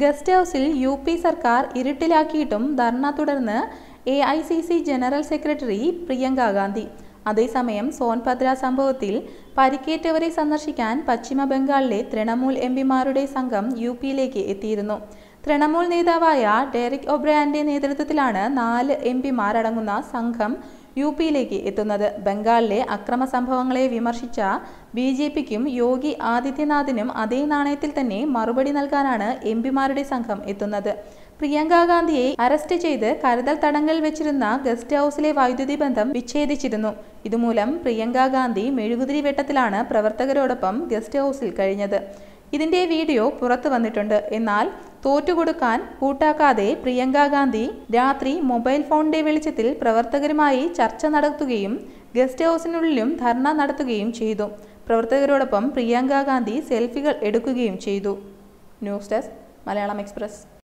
guest ഹൗസിൽ U P സർക്കാർ ഇരുട്ടിലാക്കിയിട്ടും ധർണ തുടർന്ന് A I C C general secretary Priyanka Gandhi അതേസമയം സോൻഭദ്ര സംഭവത്തിൽ പരിക്കേറ്റവരെ സന്ദർശിക്കാൻ പശ്ചിമ ബംഗാളിലെ തൃണമൂൽ എം പിമാരുടെ സംഘം യു പിയിലേക്ക് എത്തിയിരുന്നു തൃണമൂൽ നേതാവായ ഡെറിക് ഒബ്രയാന്റെ നേതൃത്വത്തിലാണ് നാല് എം പിമാർ അടങ്ങുന്ന സംഘം യു പിയിലേക്ക് എത്തുന്നത് ബംഗാളിലെ അക്രമ സംഭവങ്ങളെ വിമർശിച്ച ബി ജെ പിക്കും യോഗി ആദിത്യനാഥിനും അതേ നാണയത്തിൽ തന്നെ മറുപടി നൽകാനാണ് എം പിമാരുടെ സംഘം എത്തുന്നത് പ്രിയങ്ക ഗാന്ധിയെ അറസ്റ്റ് ചെയ്ത് കരുതൽ തടങ്കൽ വെച്ചിരുന്ന ഗസ്റ്റ് ഹൗസിലെ വൈദ്യുതി ബന്ധം വിച്ഛേദിച്ചിരുന്നു ഇതുമൂലം പ്രിയങ്ക ഗാന്ധി മെഴുകുതിരി വെട്ടത്തിലാണ് പ്രവർത്തകരോടൊപ്പം ഗസ്റ്റ് ഹൗസിൽ കഴിഞ്ഞത് ഇതിന്റെ വീഡിയോ പുറത്തു വന്നിട്ടുണ്ട് എന്നാൽ തോറ്റുകൊടുക്കാൻ കൂട്ടാക്കാതെ പ്രിയങ്ക ഗാന്ധി രാത്രി മൊബൈൽ ഫോണിന്റെ വെളിച്ചത്തിൽ പ്രവർത്തകരുമായി ചർച്ച നടത്തുകയും ഗസ്റ്റ് ഹൗസിനുള്ളിലും ധർണ നടത്തുകയും ചെയ്തു പ്രവർത്തകരോടൊപ്പം പ്രിയങ്ക ഗാന്ധി സെൽഫികൾ എടുക്കുകയും ചെയ്തു ന്യൂസ് ഡെസ്ക് മലയാളം എക്സ്പ്രസ്